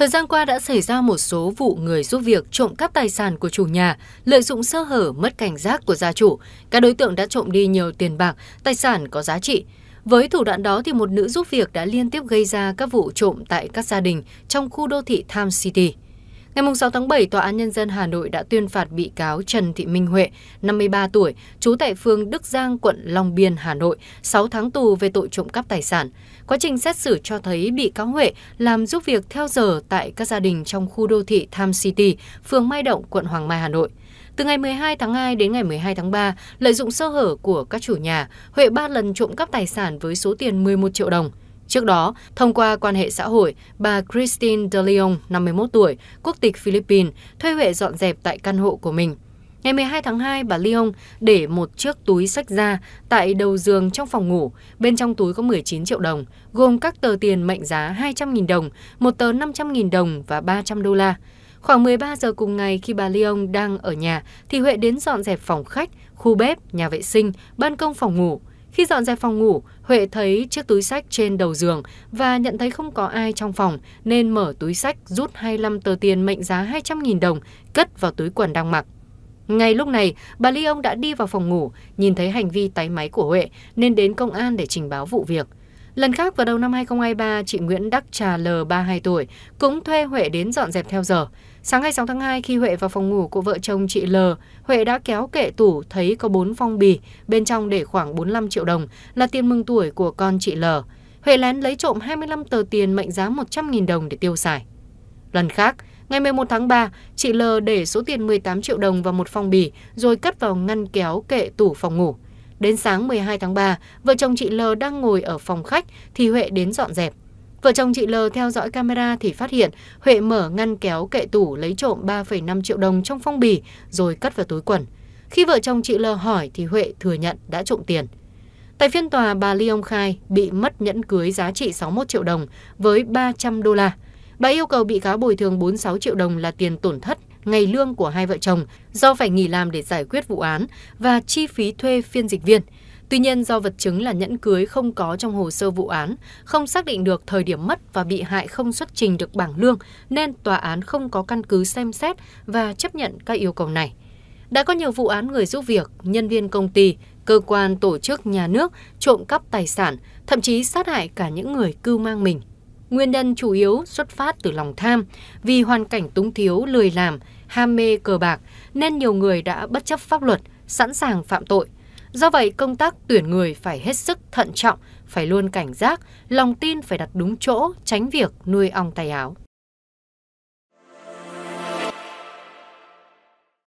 Thời gian qua đã xảy ra một số vụ người giúp việc trộm cắp tài sản của chủ nhà, lợi dụng sơ hở mất cảnh giác của gia chủ. Các đối tượng đã trộm đi nhiều tiền bạc, tài sản có giá trị. Với thủ đoạn đó thì một nữ giúp việc đã liên tiếp gây ra các vụ trộm tại các gia đình trong khu đô thị Tham City. Ngày 6 tháng 7, Tòa án Nhân dân Hà Nội đã tuyên phạt bị cáo Trần Thị Minh Huệ, 53 tuổi, trú tại phường Đức Giang, quận Long Biên, Hà Nội, 6 tháng tù về tội trộm cắp tài sản. Quá trình xét xử cho thấy bị cáo Huệ làm giúp việc theo giờ tại các gia đình trong khu đô thị Tham City, phường Mai Động, quận Hoàng Mai, Hà Nội. Từ ngày 12 tháng 2 đến ngày 12 tháng 3, lợi dụng sơ hở của các chủ nhà, Huệ ba lần trộm cắp tài sản với số tiền 11 triệu đồng. Trước đó, thông qua quan hệ xã hội, bà Christine De Leon, 51 tuổi, quốc tịch Philippines, thuê Huệ dọn dẹp tại căn hộ của mình. Ngày 12 tháng 2, bà Leon để một chiếc túi sách ra tại đầu giường trong phòng ngủ. Bên trong túi có 19 triệu đồng, gồm các tờ tiền mệnh giá 200.000 đồng, một tờ 500.000 đồng và 300 đô la. Khoảng 13 giờ cùng ngày khi bà Leon đang ở nhà thì Huệ đến dọn dẹp phòng khách, khu bếp, nhà vệ sinh, ban công phòng ngủ khi dọn dẹp phòng ngủ huệ thấy chiếc túi sách trên đầu giường và nhận thấy không có ai trong phòng nên mở túi sách rút hai mươi năm tờ tiền mệnh giá hai trăm linh đồng cất vào túi quần đang mặc ngay lúc này bà ly ông đã đi vào phòng ngủ nhìn thấy hành vi tái máy của huệ nên đến công an để trình báo vụ việc Lần khác vào đầu năm 2023, chị Nguyễn Đắc Trà L, 32 tuổi, cũng thuê Huệ đến dọn dẹp theo giờ. Sáng ngày 6 tháng 2, khi Huệ vào phòng ngủ của vợ chồng chị L, Huệ đã kéo kệ tủ thấy có 4 phong bì, bên trong để khoảng 45 triệu đồng, là tiền mừng tuổi của con chị L. Huệ lén lấy trộm 25 tờ tiền mệnh giá 100.000 đồng để tiêu xài. Lần khác, ngày 11 tháng 3, chị L để số tiền 18 triệu đồng vào một phong bì rồi cất vào ngăn kéo kệ tủ phòng ngủ. Đến sáng 12 tháng 3, vợ chồng chị L đang ngồi ở phòng khách thì Huệ đến dọn dẹp. Vợ chồng chị L theo dõi camera thì phát hiện Huệ mở ngăn kéo kệ tủ lấy trộm 3,5 triệu đồng trong phong bì rồi cất vào túi quần. Khi vợ chồng chị L hỏi thì Huệ thừa nhận đã trộm tiền. Tại phiên tòa, bà Ly ông khai bị mất nhẫn cưới giá trị 61 triệu đồng với 300 đô la. Bà yêu cầu bị cáo bồi thường 46 triệu đồng là tiền tổn thất ngày lương của hai vợ chồng do phải nghỉ làm để giải quyết vụ án và chi phí thuê phiên dịch viên. Tuy nhiên do vật chứng là nhẫn cưới không có trong hồ sơ vụ án, không xác định được thời điểm mất và bị hại không xuất trình được bảng lương nên tòa án không có căn cứ xem xét và chấp nhận các yêu cầu này. Đã có nhiều vụ án người giúp việc, nhân viên công ty, cơ quan tổ chức nhà nước trộm cắp tài sản, thậm chí sát hại cả những người cư mang mình. Nguyên nhân chủ yếu xuất phát từ lòng tham, vì hoàn cảnh túng thiếu, lười làm, ham mê cờ bạc nên nhiều người đã bất chấp pháp luật, sẵn sàng phạm tội. Do vậy, công tác tuyển người phải hết sức thận trọng, phải luôn cảnh giác, lòng tin phải đặt đúng chỗ, tránh việc nuôi ong tay áo.